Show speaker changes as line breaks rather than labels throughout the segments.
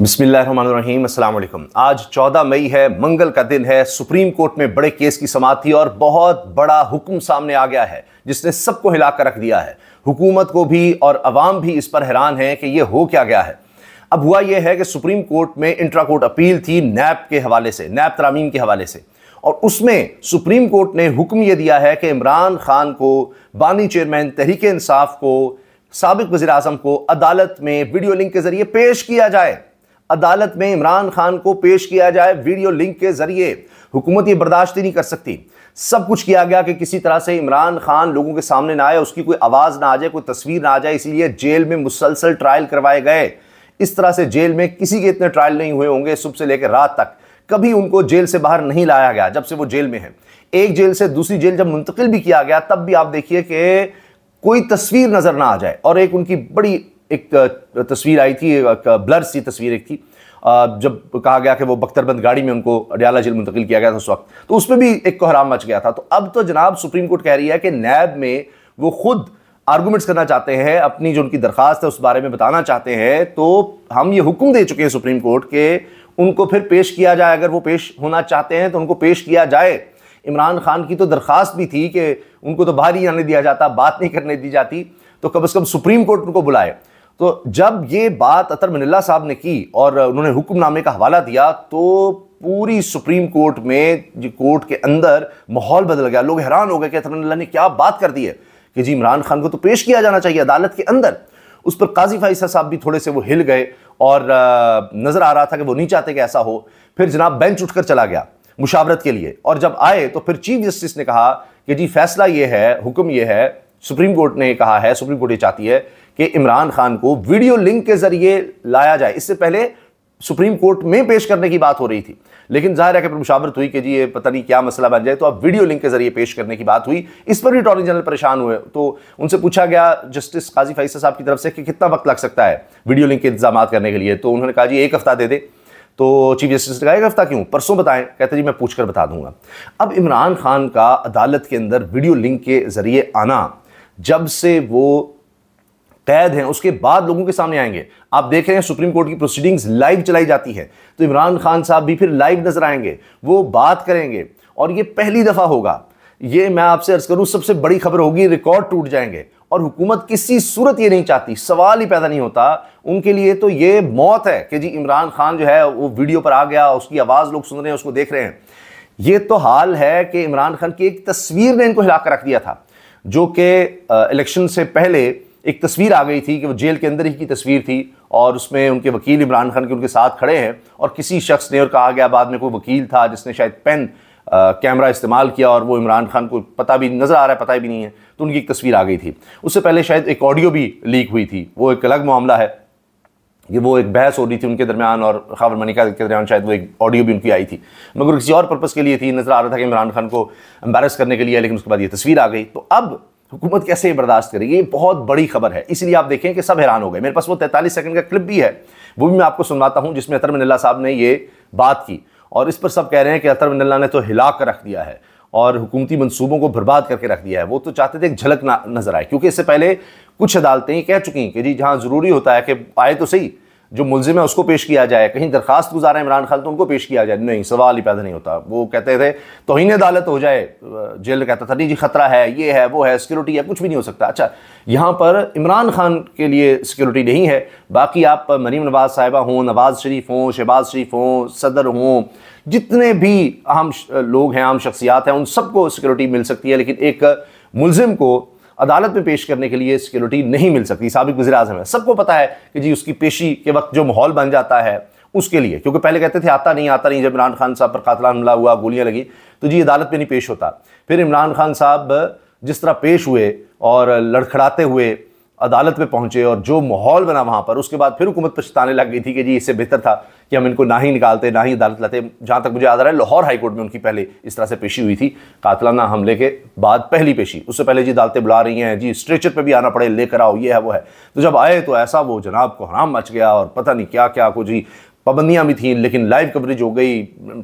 बिस्मिल्लाम अल्लाम आज 14 मई है मंगल का दिन है सुप्रीम कोर्ट में बड़े केस की समाप्त थी और बहुत बड़ा हुक्म सामने आ गया है जिसने सबको हिला कर रख दिया है हुकूमत को भी और अवाम भी इस पर हैरान है कि ये हो क्या गया है अब हुआ यह है कि सुप्रीम कोर्ट में इंट्रा कोर्ट अपील थी नैब के हवाले से नैब तरामीम के हवाले से और उसमें सुप्रीम कोर्ट ने हुक्म ये दिया है कि इमरान खान को बानी चेयरमैन तहरीक इंसाफ को सबक वजी अजम को अदालत में वीडियो लिंक के ज़रिए पेश किया जाए अदालत में इमरान खान को पेश किया जाए वीडियो लिंक के जरिए हुकूमत ये बर्दाश्त ही नहीं कर सकती सब कुछ किया गया कि किसी तरह से इमरान खान लोगों के सामने ना आए उसकी कोई आवाज़ ना आ जाए कोई तस्वीर ना आ जाए इसीलिए जेल में मुसलसल ट्रायल करवाए गए इस तरह से जेल में किसी के इतने ट्रायल नहीं हुए होंगे सुबह से लेकर रात तक कभी उनको जेल से बाहर नहीं लाया गया जब से वो जेल में है एक जेल से दूसरी जेल जब मुंतकिल भी किया गया तब भी आप देखिए कि कोई तस्वीर नज़र ना आ जाए और एक उनकी बड़ी एक तस्वीर आई थी ब्लर सी तस्वीर एक थी जब कहा गया कि वो बख्तरबंद गाड़ी में उनको अडियाला जेल मुंतकिल किया गया था उस वक्त तो उसमें भी एक कोहराम मच गया था तो अब तो जनाब सुप्रीम कोर्ट कह रही है कि नैब में वो खुद आर्गूमेंट्स करना चाहते हैं अपनी जो उनकी दरख्वास्त है उस बारे में बताना चाहते हैं तो हम ये हुक्म दे चुके हैं सुप्रीम कोर्ट के उनको फिर पेश किया जाए अगर वो पेश होना चाहते हैं तो उनको पेश किया जाए इमरान खान की तो दरख्वास्त भी थी कि उनको तो बाहर ही आने दिया जाता बात नहीं करने दी जाती तो कम अज़ कम सुप्रीम कोर्ट उनको बुलाए तो जब ये बात अतर मनिल्ला साहब ने की और उन्होंने हुक्मनामे का हवाला दिया तो पूरी सुप्रीम कोर्ट में कोर्ट के अंदर माहौल बदल गया लोग हैरान हो गए कि अतर मनिल्ला ने क्या बात कर दी है कि जी इमरान खान को तो पेश किया जाना चाहिए अदालत के अंदर उस पर काजी फाइसा साहब भी थोड़े से वो हिल गए और नज़र आ रहा था कि वो नहीं चाहते कि ऐसा हो फिर जनाब बेंच उठकर चला गया मुशावरत के लिए और जब आए तो फिर चीफ जस्टिस ने कहा कि जी फैसला ये है हुक्म ये है सुप्रीम कोर्ट ने कहा है सुप्रीम कोर्ट ये चाहती है कि इमरान खान को वीडियो लिंक के जरिए लाया जाए इससे पहले सुप्रीम कोर्ट में पेश करने की बात हो रही थी लेकिन जाहिर है कि मुशावरत हुई कि जी ये पता नहीं क्या मसला बन जाए तो अब वीडियो लिंक के जरिए पेश करने की बात हुई इस पर भी अटॉर्नी जनरल परेशान हुए तो उनसे पूछा गया जस्टिस काजी फैसल साहब की तरफ से कि कितना वक्त लग सकता है वीडियो लिंक के इंतजाम करने के लिए तो उन्होंने कहा जी एक हफ्ता दे दे तो चीफ जस्टिस ने कहा एक हफ्ता क्यों परसों बताएं कहते जी मैं पूछकर बता दूंगा अब इमरान खान का अदालत के अंदर वीडियो लिंक के जरिए आना जब से वो कैद हैं उसके बाद लोगों के सामने आएंगे आप देख रहे हैं सुप्रीम कोर्ट की प्रोसीडिंग्स लाइव चलाई जाती है तो इमरान खान साहब भी फिर लाइव नजर आएंगे वो बात करेंगे और ये पहली दफ़ा होगा ये मैं आपसे अर्ज करूं सबसे बड़ी खबर होगी रिकॉर्ड टूट जाएंगे और हुकूमत किसी सूरत ये नहीं चाहती सवाल ही पैदा नहीं होता उनके लिए तो ये मौत है कि जी इमरान खान जो है वो वीडियो पर आ गया उसकी आवाज़ लोग सुन रहे हैं उसको देख रहे हैं ये तो हाल है कि इमरान खान की एक तस्वीर ने इनको हिलाकर रख दिया था जो कि इलेक्शन से पहले एक तस्वीर आ गई थी कि वो जेल के अंदर ही की तस्वीर थी और उसमें उनके वकील इमरान खान के उनके साथ खड़े हैं और किसी शख्स ने और कहा गया बाद में कोई वकील था जिसने शायद पेन कैमरा इस्तेमाल किया और वो इमरान खान को पता भी नज़र आ रहा है पता भी नहीं है तो उनकी एक तस्वीर आ गई थी उससे पहले शायद एक ऑडियो भी लीक हुई थी वो एक अलग मामला है ये वो एक बहस हो रही थी उनके दरमियान और खबर मनिका के दरमियान शायद वो एक ऑडियो भी उनकी आई थी मगर किसी और पर्पज़ के लिए थी नज़र आ रहा था कि इमरान खान को एम्बेस करने के लिए लेकिन उसके बाद ये तस्वीर आ गई तो अब हुकूमत कैसे बर्दाश्त करेगी ये बहुत बड़ी खबर है इसलिए आप देखें कि सब हैरान हो गए मेरे पास वो तैंतालीस सेकंड का क्लिप भी है वो भी मैं आपको सुनवाता हूँ जिसमें अतर साहब ने ये बात की और इस पर सब कह रहे हैं कि अतर ने तो हिला कर रख दिया है और हुकूमती मनसूबों को बर्बाद करके रख दिया है वो तो चाहते थे एक झलक नज़र आए क्योंकि इससे पहले कुछ अदालतें कह चुकी हैं कि जी जहाँ ज़रूरी होता है कि आए तो सही जो मुलजिम है उसको पेश किया जाए कहीं दरखास्त गुजार इमरान खान तो उनको पेश किया जाए नहीं सवाल ही पैदा नहीं होता वो कहते थे तोहन अदालत हो जाए जेल कहता था नहीं जी खतरा है ये है वो है सिक्योरिटी है कुछ भी नहीं हो सकता अच्छा यहाँ पर इमरान खान के लिए सिक्योरिटी नहीं है बाकी आप मरीम नवाज साहिबा हों नवाज शरीफ हों शहबाज शरीफ हों सदर हों जितने भी आम लोग हैं आम शख्सियात हैं उन सबको सिक्योरिटी मिल सकती है लेकिन एक मुलजिम को अदालत में पेश करने के लिए सिक्योरिटी नहीं मिल सकती सबक वजी अजम है सबको पता है कि जी उसकी पेशी के वक्त जो माहौल बन जाता है उसके लिए क्योंकि पहले कहते थे आता नहीं आता नहीं जब इमरान खान साहब पर कातला हमला हुआ गोलियाँ लगी तो जी अदालत में नहीं पेश होता फिर इमरान खान साहब जिस तरह पेश हुए और लड़खड़ाते हुए अदालत में पहुंचे और जो माहौल बना वहाँ पर उसके बाद फिर हुकूमत पछताने लग गई थी कि जी इससे बेहतर था कि हम इनको ना ही निकालते ना ही अदालत लाते जहाँ तक मुझे याद आ रहा है लाहौर हाईकोर्ट में उनकी पहले इस तरह से पेशी हुई थी कातलाना हमले के बाद पहली पेशी उससे पहले जी अदालतें बुला रही हैं जी स्ट्रेचर पर भी आना पड़े लेकर आओ ये है वो है तो जब आए तो ऐसा वो जनाब को हराम मच गया और पता नहीं क्या क्या को जी पाबंदियाँ भी थीं लेकिन लाइव कवरेज हो गई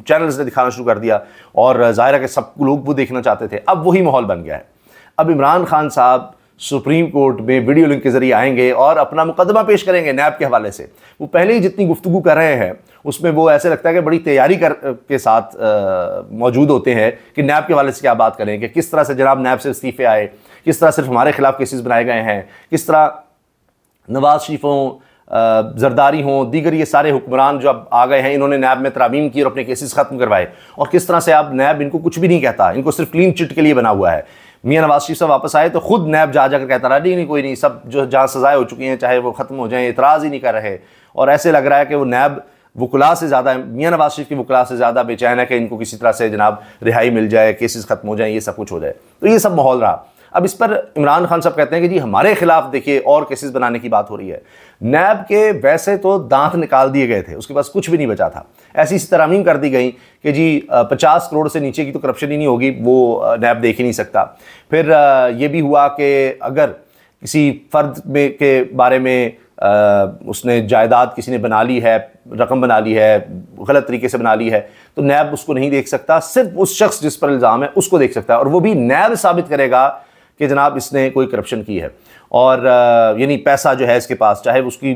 चैनल्स ने दिखाना शुरू कर दिया और ज़ाहिर है कि सब लोग वो देखना चाहते थे अब वही माहौल बन गया है अब इमरान खान साहब सुप्रीम कोर्ट में वीडियो लिंक के जरिए आएंगे और अपना मुकदमा पेश करेंगे नैब के हवाले से वो पहले ही जितनी गुफ्तु कर रहे हैं उसमें वो ऐसे लगता है कि बड़ी तैयारी कर के साथ मौजूद होते हैं कि नैब के हवाले से क्या बात करें कि किस तरह से जनाब नैब से इस्तीफ़े आए किस तरह सिर्फ हमारे खिलाफ केसेस बनाए गए हैं किस तरह नवाज शरीफ हों जरदारी हों दीगर ये सारे हुक्मरान जो अब आ गए हैं इन्होंने नैब में तरामीम की और अपने केसेस ख़त्म करवाए और किस तरह से अब नैब इनको कुछ भी नहीं कहता इनको सिर्फ क्लीन चिट के लिए बना हुआ है मियाँ नवाज शरीफ साहब वापस आए तो खुद नैब जा जाकर कहता रहा नहीं नहीं कोई नहीं सब जो जहाँ सजाएं हो चुकी हैं चाहे वो ख़त्म हो जाएँ इतराज़ ही नहीं कर रहे और ऐसे लग रहा है कि वो नैब वकला से ज़्यादा मियाँ नवाज शरीफ की वकला से ज़्यादा बेचैन है कि इनको किसी तरह से जनाब रिहाई मिल जाए केसेस ख़त्म हो जाए ये सब कुछ हो जाए तो ये सब माहौल रहा अब इस पर इमरान खान साहब कहते हैं कि जी हमारे खिलाफ देखिए और केसेस बनाने की बात हो रही है नैब के वैसे तो दांत निकाल दिए गए थे उसके पास कुछ भी नहीं बचा था ऐसी तरामीम कर दी गई कि जी पचास करोड़ से नीचे की तो करप्शन ही नहीं होगी वो नैब देख ही नहीं सकता फिर ये भी हुआ कि अगर किसी फ़र्द में के बारे में आ, उसने जायदाद किसी ने बना ली है रकम बना ली है गलत तरीके से बना ली है तो नैब उसको नहीं देख सकता सिर्फ उस शख्स जिस पर इल्ज़ाम है उसको देख सकता है और वो भी नैब साबित करेगा कि जनाब इसने कोई करप्शन की है और यानी पैसा जो है इसके पास चाहे उसकी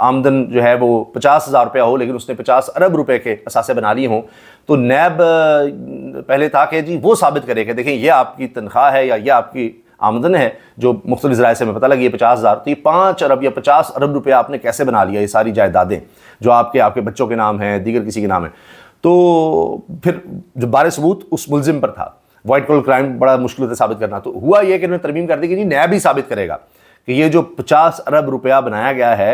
आमदन जो है वो पचास हज़ार रुपया हो लेकिन उसने पचास अरब रुपए के असासे बना लिए हों तो नैब पहले था कि जी वो साबित करे कि देखें ये आपकी तनख्वाह है या ये आपकी आमदन है जो मुख्तलि ज़राए से हमें पता लगी है पचास हज़ार तो ये पाँच अरब या पचास अरब रुपया आपने कैसे बना लिया ये सारी जायदादें जो आपके आपके बच्चों के नाम हैं दीगर किसी के नाम हैं तो फिर जो बार सबूत उस मुलजिम पर था वाइट कॉलर क्राइम बड़ा मुश्किल से साबित करना तो हुआ यह कि इन्होंने तरमीम कर दी कि जी नया भी साबित करेगा कि ये जो पचास अरब रुपया बनाया गया है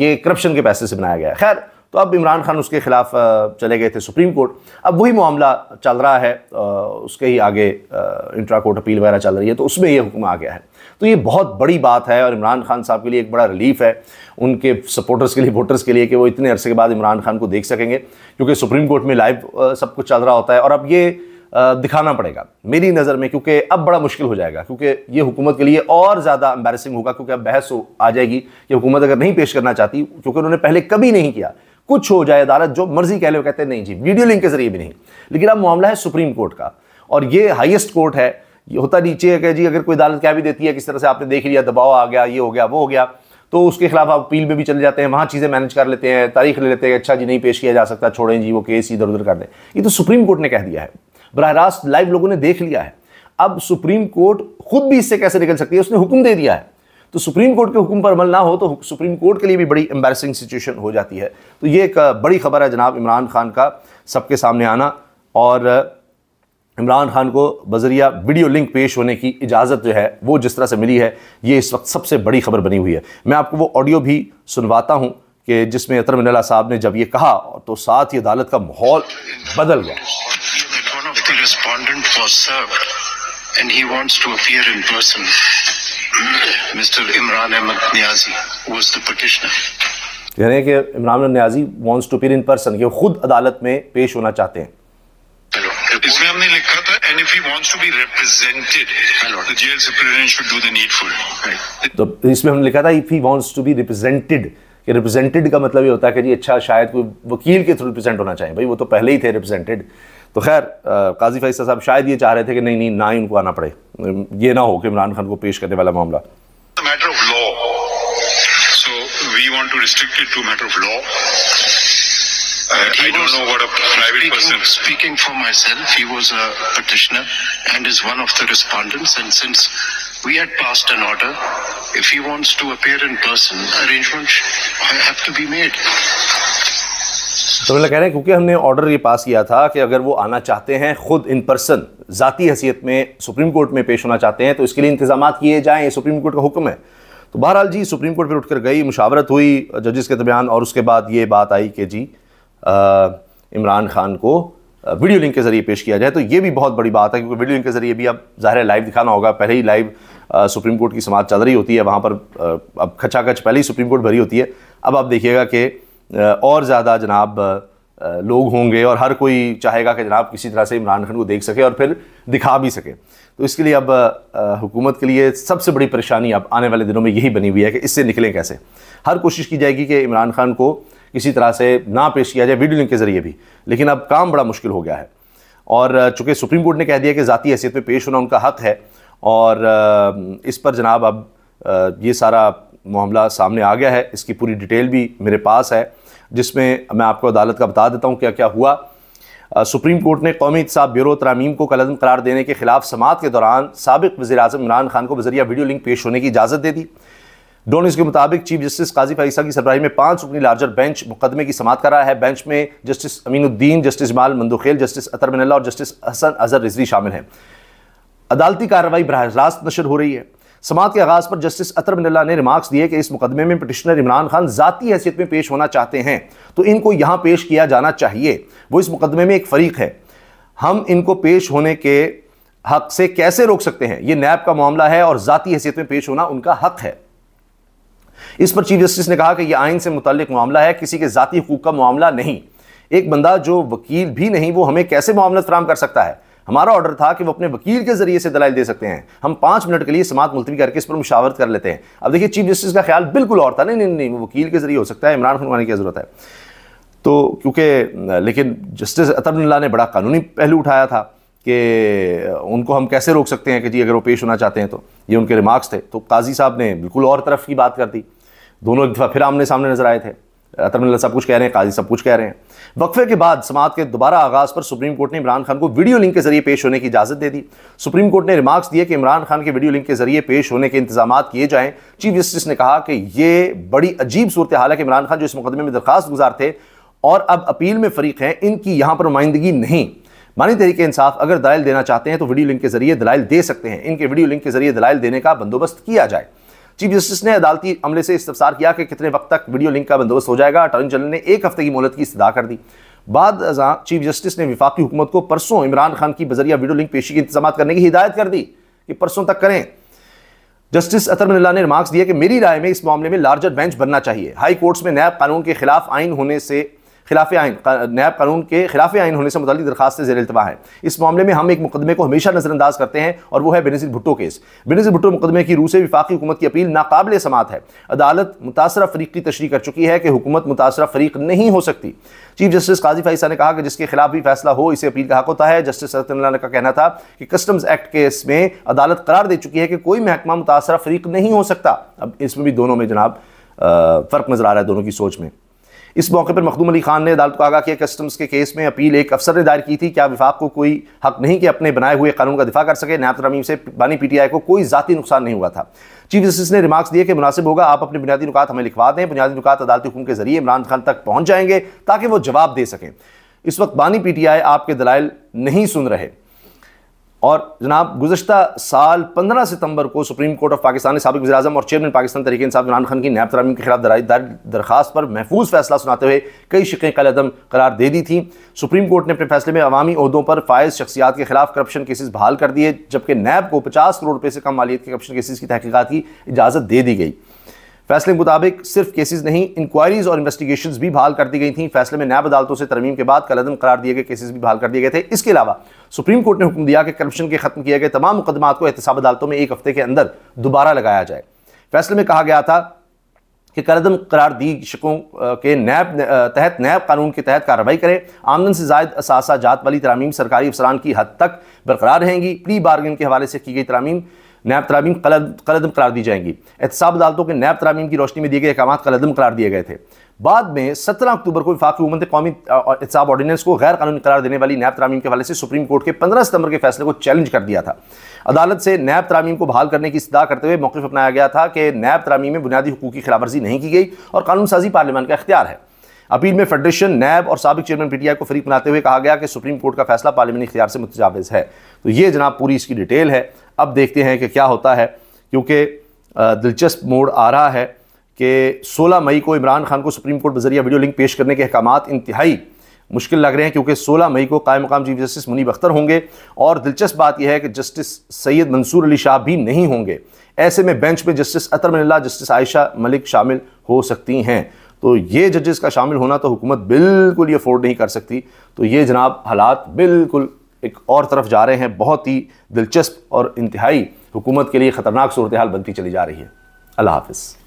ये करप्शन के पैसे से बनाया गया है खैर तो अब इमरान खान उसके खिलाफ चले गए थे सुप्रीम कोर्ट अब वही मामला चल रहा है उसके ही आगे इंट्रा कोर्ट अपील वगैरह चल रही है तो उसमें ये हुक्म आ गया है तो ये बहुत बड़ी बात है और इमरान खान साहब के लिए एक बड़ा रिलीफ है उनके सपोर्टर्स के लिए वोटर्स के लिए कि वो इतने अरसे के बाद इमरान खान को देख सकेंगे क्योंकि सुप्रीम कोर्ट में लाइव सब कुछ चल रहा होता है और अब ये दिखाना पड़ेगा मेरी नज़र में क्योंकि अब बड़ा मुश्किल हो जाएगा क्योंकि ये हुकूमत के लिए और ज़्यादा एम्बेसिंग होगा क्योंकि अब बहस हो आ जाएगी कि हुकूमत अगर नहीं पेश करना चाहती क्योंकि उन्होंने पहले कभी नहीं किया कुछ हो जाए अदालत जो मर्जी कह लो कहते हैं नहीं जी वीडियो लिंक के जरिए भी नहीं लेकिन अब मामला है सुप्रीम कोर्ट का और ये हाइस्ट कोर्ट है ये होता नीचे है कि जी अगर कोई अदालत क्या भी देती है किस तरह से आपने देख लिया दबाव आ गया ये हो गया वो हो गया तो उसके खिलाफ आप अपील में भी चले जाते हैं वहाँ चीज़ें मैनेज कर लेते हैं तारीख ले लेते हैं अच्छा जी नहीं पेश किया जा सकता छोड़ें जी वो केस इधर उधर कर दें ये तो सुप्रीम कोर्ट ने कह दिया है बरह रास्त लाइव लोगों ने देख लिया है अब सुप्रीम कोर्ट खुद भी इससे कैसे निकल सकती है उसने हुक्म दे दिया है तो सुप्रीम कोर्ट के हुक्म पर अमल ना हो तो सुप्रीम कोर्ट के लिए भी बड़ी एम्बेसिंग सिचुएशन हो जाती है तो ये एक बड़ी खबर है जनाब इमरान खान का सबके सामने आना और इमरान खान को बजरिया वीडियो लिंक पेश होने की इजाज़त जो है वो जिस तरह से मिली है ये इस वक्त सबसे बड़ी खबर बनी हुई है मैं आपको वो ऑडियो भी सुनवाता हूँ कि जिसमें अतर मिनला साहब ने जब ये कहा तो साथ ही अदालत का माहौल बदल गया respondent was served and he wants to appear in person. Mr. Imran Ahmed Niazi was the petitioner. कह रहे हैं कि Imran Niazi wants to appear in person ये खुद अदालत में पेश होना चाहते हैं इसमें हमने लिखा था and if he wants to be represented the jail superintendent should do the needful तो इसमें हमने लिखा था if he wants to be represented कि रिप्रेजेंटेड का मतलब ये होता है कि जी अच्छा शायद कोई वकील के थ्रू रिप्रेजेंट होना चाहिए भाई वो तो पहले ही थे रिप्रेजेंटेड तो खैर काजी फैसल साहब शायद ये चाह रहे थे कि नहीं नहीं ना ही उनको आना पड़े ये ना हो कि इमरान खान को पेश करने वाला मामला matter of law so we want to restrict it to matter of law Uh, I don't was, know what a private speaking, person. Speaking for myself, he was a petitioner and is one of the respondents. And since we had passed an order, if he wants to appear in person, arrangements have to be made. तो मतलब कह रहे हैं क्योंकि हमने order ये पास किया था कि अगर वो आना चाहते हैं खुद इन पर्सन ज़ाती हैसियत में सुप्रीम कोर्ट में पेश होना चाहते हैं तो इसके लिए इंतजाम किए जाएँ ये सुप्रीम कोर्ट का हुक्म है तो बहरहाल जी सुप्रीम कोर्ट पर उठकर गई मुशावरत हुई जजिस के दरमियान और उसके बाद ये बात आई कि जी इमरान खान को वीडियो लिंक के ज़रिए पेश किया जाए तो ये भी बहुत बड़ी बात है क्योंकि वीडियो लिंक के ज़रिए भी अब ज़ाहिर लाइव दिखाना होगा पहले ही लाइव सुप्रीम कोर्ट की समाज चल रही होती है वहाँ पर अब खचाखच पहले ही सुप्रीम कोर्ट भरी होती है अब आप देखिएगा कि और ज़्यादा जनाब लोग होंगे और हर कोई चाहेगा कि जनाब किसी तरह से इमरान खान को देख सके और फिर दिखा भी सके तो इसके लिए अब हुकूमत के लिए सबसे बड़ी परेशानी अब आने वाले दिनों में यही बनी हुई है कि इससे निकलें कैसे हर कोशिश की जाएगी कि इमरान खान को किसी तरह से ना पेश किया जाए वीडियो लिंक के ज़रिए भी लेकिन अब काम बड़ा मुश्किल हो गया है और चूँकि सुप्रीम कोर्ट ने कह दिया कि ज़ाती हैसियत में पेश होना उनका हक है और इस पर जनाब अब ये सारा मामला सामने आ गया है इसकी पूरी डिटेल भी मेरे पास है जिसमें मैं आपको अदालत का बता देता हूँ क्या क्या हुआ सुप्रीम कोर्ट ने कौमी इतसाब ब्यूरो तरामीम को कलम करार देने के खिलाफ समात के दौरान सबक वजी अजम इमरान खान को बजरिया वीडियो लिंक पेश होने की इजाज़त दे दी डोनिस के मुताबिक चीफ जस्टिस काजी फैसा की सरबराही में पांच रुकनी लार्जर बेंच मुकदमे की समात करा है बेंच में जस्टिस अमीनुद्दीन जस्टिस माल मंदुखेल जस्टिस अतर मिनल्ला और जस्टिस हसन अजहर रिजवी शामिल हैं अदालती कार्रवाई बरह रास्त नशर हो रही है समात के आगाज़ पर जस्टिस अतर बिल्ला ने रिमार्क्स दिए कि इस मुकदमे में पटिशनर इमरान खान ज़ाती हैसियत में पेश होना चाहते हैं तो इनको यहाँ पेश किया जाना चाहिए वो इस मुकदमे में एक फ़रीक है हम इनको पेश होने के हक से कैसे रोक सकते हैं ये नैब का मामला है और ज़ाती हैसियत में पेश होना उनका हक है इस पर चीफ जस्टिस ने कहा कि यह आइन से मुतल मामला है किसी के ज़ाती हकूक का मामला नहीं एक बंदा जो वकील भी नहीं वो हमें कैसे मामला फराम कर सकता है हमारा ऑर्डर था कि वो अपने वकील के जरिए से दलाइल दे सकते हैं हम पाँच मिनट के लिए समात मुलतवी करके इस पर मुशावरत कर लेते हैं अब देखिए चीफ जस्टिस का ख्याल बिल्कुल और था नहीं नहीं नहीं वकील के जरिए हो सकता है इमरान खान वानी की ज़रूरत है तो क्योंकि लेकिन जस्टिस अतरुल्ला ने बड़ा कानूनी पहलू उठाया था कि उनको हम कैसे रोक सकते हैं कि जी अगर वो पेश होना चाहते हैं तो ये उनके रिमार्क्स थे तो काजी साहब ने बिल्कुल और तरफ की बात कर दी दोनों एक दफ़ा फिर आमने सामने नज़र आए थे अतरमल्ला सब कुछ कह रहे हैं काजी सब कुछ कह रहे हैं वक्फे के बाद समात के दोबारा आगाज़ पर सुप्रीम कोर्ट ने इमरान खान को वीडियो लिंक के जरिए पेश होने की इजाज़त दे दी सुप्रीम कोर्ट ने रिमार्क्स दिए कि इमरान खान के वीडियो लिंक के जरिए पेश होने के इंतजाम किए जाए चीफ जस्टिस ने कहा कि यह बड़ी अजीब सूरत हाल है कि इमरान खान जो इस मुकदमे में दरखास्त गुजार थे और अब अपील में फरीक हैं इनकी यहां पर नुमाइंदगी नहीं मानी तरीके इंसाफ अगर दलाइल देना चाहते हैं तो वीडियो लिंक के जरिए दलाइल दे सकते हैं इनके वीडियो लिंक के जरिए दलाइल देने का बंदोबस्त किया जाए चीफ जस्टिस ने अदालती अमले से इस्तफसार किया कि कितने वक्त तक वीडियो लिंक का बंदोबस्त हो जाएगा अटॉर्नी जनरल ने एक हफ्ते की मोहलत की इस्तः कर दी बाद चीफ जस्टिस ने विफाकी हुकूमत को परसों इमरान खान की बजरिया वीडियो लिंक पेशी के इंतजाम करने की हिदायत कर दी कि परसों तक करें जस्टिस अतर मिल्ला ने रिमार्क्स दिया कि मेरी राय में इस मामले में लार्जर बेंच बनना चाहिए हाई कोर्ट्स में नया कानून के खिलाफ आइन होने से खिलाफ आइन नायब कानून के खिलाफ आइन होने से मुतल दरखास्त जेर अल्तवा है इस मामले में हम एक मुकदमे को हमेशा नजरअंदाज करते हैं और वो है बेनजीर भुट्टो केस बेनजीर भुट्टो मुकदमे की रूस विफाकी हुकूमत की अपील नाकबले समात है अदालत मुतासर फरीक की तशरी कर चुकी है कि हुकूमत मुतासर फरीक नहीं हो सकती चीफ जस्टिस काजी फैसा ने कहा कि जिसके खिलाफ भी फैसला हो इसे अपील का हक होता है जस्टिस रतन का कहना था कि कस्टम्स एक्ट केस में अदालत करार दे चुकी है कि कोई महकमा मुतासर फरीक नहीं हो सकता अब इसमें भी दोनों में जनाब फ़र्क नज़र आ रहा है दोनों की सोच में इस मौके पर मखदूम अली खान ने अदालत को आगा किया कस्टम्स के केस में अपील एक अफसर ने दायर की थी क्या विफाक को कोई हक नहीं कि अपने बनाए हुए कानून का दिफा कर सके नायब तरमीम से बानी पीटीआई को कोई ज़ाती नुकसान नहीं हुआ था चीफ जस्टिस ने रिमार्क्स दिए कि मुनासिब होगा आप अपने बुनियादी नुकात हमें लिखवा दें बुनियादी नुकात अदालती हुकुम के जरिए इमरान खान तक पहुँच जाएंगे ताकि वो जवाब दे सकें इस वक्त बानी आई आपके दलाइल नहीं सुन रहे और जनाब गुजशत साल पंद्रह सितंबर को सुप्रीम कोर्ट ऑफ पाकिस्तान ने सबक वजी और चेयरमैन पाकिस्तान तरीके इंसाफ इमरान खान की नैब तरामीम के खिलाफ दरखास्त पर महफूज फैसला सुनाते हुए कई शिकें कलदम करार दे दी थी सुप्रीम कोर्ट ने अपने फैसले में अवामी अहदों पर फायज शख्सियात के खिलाफ करप्शन केसेज बहाल कर दिए जबकि नैब को पचास करोड़ रुपये से कम मालियत के करप्शन केसेज की तहकीकत की इजाज़त दे दी गई फैसले के मुताबिक सिर्फ केसेस नहीं इंक्वायरीज और इन्वेस्टिगेशंस भी बहाल कर दी गई थी फैसले में नैब अदालतों से तरमीम के बाद कलदम करार दिए गए केसेस भी बहाल कर दिए गए थे इसके अलावा सुप्रीम कोर्ट ने हुक्म दिया कि करप्शन के खत्म किए गए तमाम मुकदमा को एहतसाब अदालतों में एक हफ्ते के अंदर दोबारा लगाया जाए फैसले में कहा गया था कि करदम करार दी शकों के नैब तहत नैब कानून के तहत कार्रवाई करें आमदन से जायद जात वाली तरामीम सरकारी अफसरान की हद तक बरकरार रहेंगी प्री बार्गेन के हवाले से की गई तरामीम नैब तरामीम कलदम करार दी जाएंगी एहतसाब अदालतों के नैब तरामीम की रोशनी में दिए गए अहकाम कलदम करार दिए गए थे बाद में सत्रह अक्टूबर को विफाक हुकूमत ने कौमी एहतसाब ऑर्डीनेंस को गैर कानूनी करार देने वाली नैब तरामीम के हवाले से सुप्रीम कोर्ट के पंद्रह सितंबर के फैसले को चैलेंज कर दिया था अदालत से नैब तरामीम को बहाल करने की इस्तः करते हुए मौकफ अपनाया गया था कि नैब तरामीम में बुनियादी हकूक़ की खिलाफवर्जी नहीं की गई और कानून साजी पार्लियामान का अख्तियार है अपील में फेडरेशन नैब और सबक चेयरमैन पीटीआई को फरीक बनाते हुए कहा गया कि सुप्रीम कोर्ट का फैसला पार्लियामेंट इख्तियार से मुतजावज है तो ये जनाब पूरी इसकी डिटेल है अब देखते हैं कि क्या होता है क्योंकि दिलचस्प मोड़ आ रहा है कि 16 मई को इमरान खान को सुप्रीम कोर्ट बजरिया वीडियो लिंक पेश करने के अहकाम इंतहाई मुश्किल लग रहे हैं क्योंकि 16 मई को कायम मकाम चीफ जस्टिस मुनीब अख्तर होंगे और दिलचस्प बात यह है कि जस्टिस सैयद मंसूर अली शाह भी नहीं होंगे ऐसे में बेंच में जस्टिस अतर मिल्ला जस्टिस आयशा मलिक शामिल हो सकती हैं तो ये जजेस का शामिल होना तो हुकूमत बिल्कुल ही अफोर्ड नहीं कर सकती तो ये जनाब हालात बिल्कुल एक और तरफ जा रहे हैं बहुत ही दिलचस्प और इंतहाई हुकूमत के लिए ख़तरनाक सूरत हाल बनती चली जा रही है अल्लाह हाफिज़